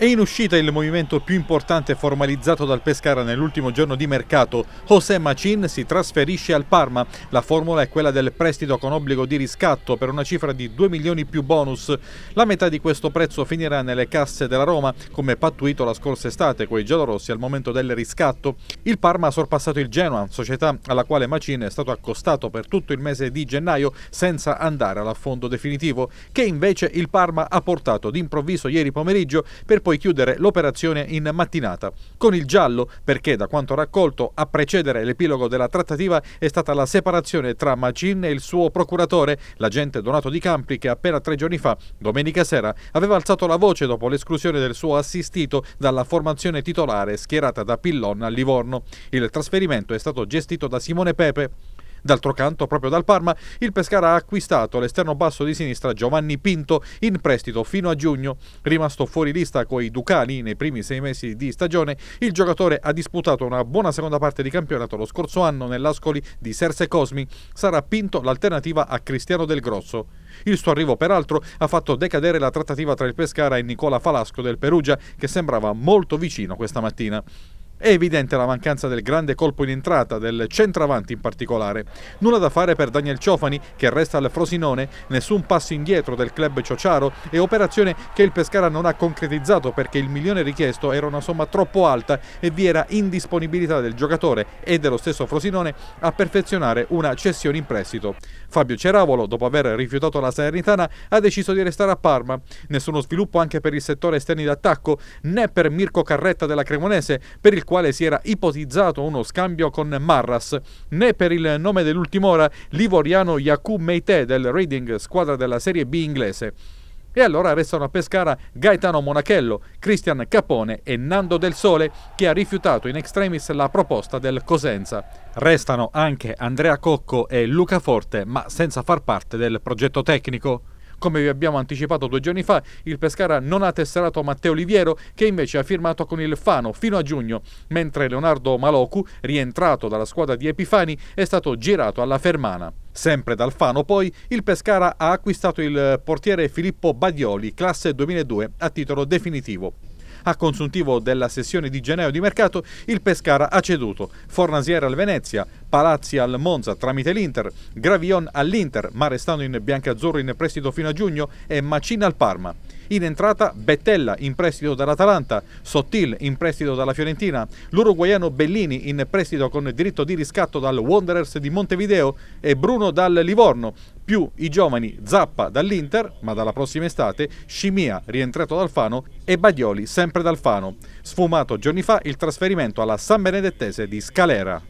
È in uscita il movimento più importante formalizzato dal Pescara nell'ultimo giorno di mercato. José Macin si trasferisce al Parma. La formula è quella del prestito con obbligo di riscatto per una cifra di 2 milioni più bonus. La metà di questo prezzo finirà nelle casse della Roma, come pattuito la scorsa estate coi giallorossi al momento del riscatto. Il Parma ha sorpassato il Genoa, società alla quale Macin è stato accostato per tutto il mese di gennaio senza andare all'affondo definitivo, che invece il Parma ha portato d'improvviso ieri pomeriggio per poi poi chiudere l'operazione in mattinata. Con il giallo, perché da quanto raccolto a precedere l'epilogo della trattativa è stata la separazione tra Macin e il suo procuratore, l'agente Donato Di Campi, che appena tre giorni fa, domenica sera, aveva alzato la voce dopo l'esclusione del suo assistito dalla formazione titolare schierata da Pillon a Livorno. Il trasferimento è stato gestito da Simone Pepe. D'altro canto, proprio dal Parma, il Pescara ha acquistato l'esterno basso di sinistra Giovanni Pinto in prestito fino a giugno. Rimasto fuori lista coi Ducani nei primi sei mesi di stagione, il giocatore ha disputato una buona seconda parte di campionato lo scorso anno nell'Ascoli di Serse Cosmi. Sarà Pinto l'alternativa a Cristiano Del Grosso. Il suo arrivo, peraltro, ha fatto decadere la trattativa tra il Pescara e Nicola Falasco del Perugia, che sembrava molto vicino questa mattina. È evidente la mancanza del grande colpo in entrata, del centravanti in particolare. Nulla da fare per Daniel Ciofani, che resta al Frosinone, nessun passo indietro del club Ciociaro e operazione che il Pescara non ha concretizzato perché il milione richiesto era una somma troppo alta e vi era indisponibilità del giocatore e dello stesso Frosinone a perfezionare una cessione in prestito. Fabio Ceravolo, dopo aver rifiutato la Salernitana, ha deciso di restare a Parma. Nessuno sviluppo anche per il settore esterni d'attacco, né per Mirko Carretta della Cremonese, per il quale si era ipotizzato uno scambio con Marras, né per il nome dell'ultima ora livoriano Yacoub Meite del Reading, squadra della Serie B inglese. E allora restano a Pescara Gaetano Monachello, Cristian Capone e Nando Del Sole che ha rifiutato in extremis la proposta del Cosenza. Restano anche Andrea Cocco e Luca Forte ma senza far parte del progetto tecnico. Come vi abbiamo anticipato due giorni fa, il Pescara non ha tesserato Matteo Oliviero, che invece ha firmato con il Fano fino a giugno, mentre Leonardo Malocu, rientrato dalla squadra di Epifani, è stato girato alla Fermana. Sempre dal Fano poi il Pescara ha acquistato il portiere Filippo Badioli, classe 2002, a titolo definitivo. A consuntivo della sessione di gennaio di mercato il Pescara ha ceduto Fornasiera al Venezia, Palazzi al Monza tramite l'Inter, Gravion all'Inter ma restando in biancazzurro in prestito fino a giugno e Macina al Parma. In entrata Bettella in prestito dall'Atalanta, Sottil in prestito dalla Fiorentina, l'uruguaiano Bellini in prestito con diritto di riscatto dal Wanderers di Montevideo e Bruno dal Livorno, più i giovani Zappa dall'Inter, ma dalla prossima estate, Scimia rientrato dal Fano e Baglioli sempre dal Fano. Sfumato giorni fa il trasferimento alla San Benedettese di Scalera.